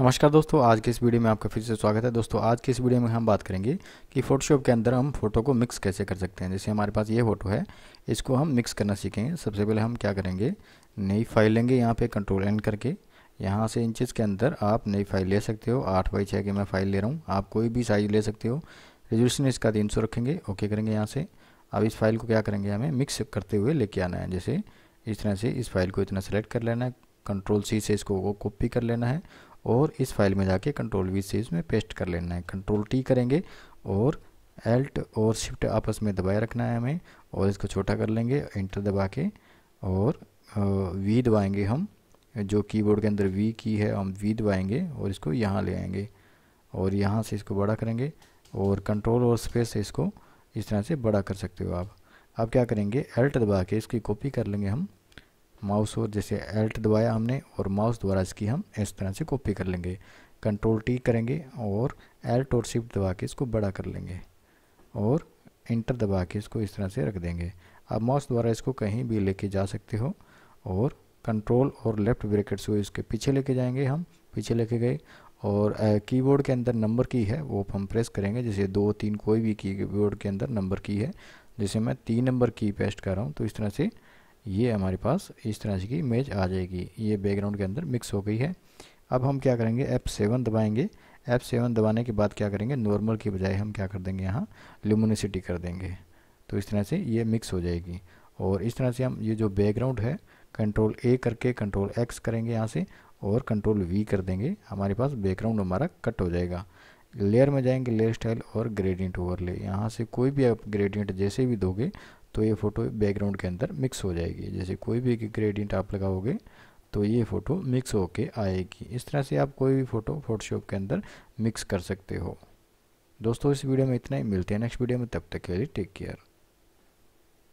नमस्कार दोस्तों आज के इस वीडियो में आपका फिर से स्वागत है दोस्तों आज के इस वीडियो में हम बात करेंगे कि फ़ोटोशॉप के अंदर हम फोटो को मिक्स कैसे कर सकते हैं जैसे हमारे पास ये फ़ोटो है इसको हम मिक्स करना सीखेंगे सबसे पहले हम क्या करेंगे नई फाइल लेंगे यहाँ पे कंट्रोल एंड करके यहाँ से इंचज़ के अंदर आप नई फाइल ले सकते हो आठ बाई छः की मैं फ़ाइल ले रहा हूँ आप कोई भी साइज़ ले सकते हो रेजोल्यूशन इसका तीन सौ रखेंगे ओके करेंगे यहाँ से अब इस फाइल को क्या करेंगे हमें मिक्स करते हुए लेके आना है जैसे इस तरह से इस फाइल को इतना सेलेक्ट कर लेना है कंट्रोल सी से इसको कॉपी कर लेना है और इस फाइल में जाके कंट्रोल वी से इसमें पेस्ट कर लेना है कंट्रोल टी करेंगे और एल्ट और शिफ्ट आपस में दबाए रखना है हमें और इसको छोटा कर लेंगे इंटर दबा के और वी दबाएंगे हम जो कीबोर्ड के अंदर वी की है हम वी दबाएंगे और इसको यहाँ ले आएंगे और यहाँ से इसको बड़ा करेंगे और कंट्रोल और स्पेस से इसको इस तरह से बड़ा कर सकते हो आप अब क्या करेंगे एल्ट दबा के इसकी कॉपी कर लेंगे हम माउस और जैसे एल्ट दबाया हमने और माउस द्वारा इसकी हम इस तरह से कॉपी कर लेंगे कंट्रोल टी करेंगे और एल्ट और शिफ्ट दबा के इसको बड़ा कर लेंगे और इंटर दबा के इसको इस तरह से रख देंगे आप माउस द्वारा इसको कहीं भी लेके जा सकते हो और कंट्रोल और लेफ्ट ब्रेकेट्स से इसके पीछे लेके जाएंगे हम पीछे लेके गए और कीबोर्ड के अंदर नंबर की है वो हम प्रेस करेंगे जैसे दो तीन कोई भी कीबोर्ड के अंदर नंबर की है जैसे मैं तीन नंबर की पेस्ट कर रहा हूँ तो इस तरह से ये हमारे पास इस तरह की इमेज आ जाएगी ये बैकग्राउंड के अंदर मिक्स हो गई है अब हम क्या करेंगे एफ सेवन दबाएंगे एफ सेवन दबाने के बाद क्या करेंगे नॉर्मल की बजाय हम क्या कर देंगे यहाँ ल्यूमिनिसिटी कर देंगे तो इस तरह से ये मिक्स हो जाएगी और इस तरह से हम ये जो बैकग्राउंड है कंट्रोल ए करके कंट्रोल एक्स करेंगे यहाँ से और कंट्रोल वी कर देंगे हमारे पास बैकग्राउंड हमारा कट हो जाएगा लेयर में जाएंगे लेयर स्टाइल और ग्रेडियंट ओवरले यहाँ से कोई भी आप ग्रेडियंट जैसे भी दोगे तो ये फ़ोटो बैकग्राउंड के अंदर मिक्स हो जाएगी जैसे कोई भी ग्रेडियंट आप लगाओगे तो ये फ़ोटो मिक्स होके आएगी इस तरह से आप कोई भी फ़ोटो फोटोशॉप के अंदर मिक्स कर सकते हो दोस्तों इस वीडियो में इतना ही मिलते हैं नेक्स्ट वीडियो में तब तक के लिए टेक केयर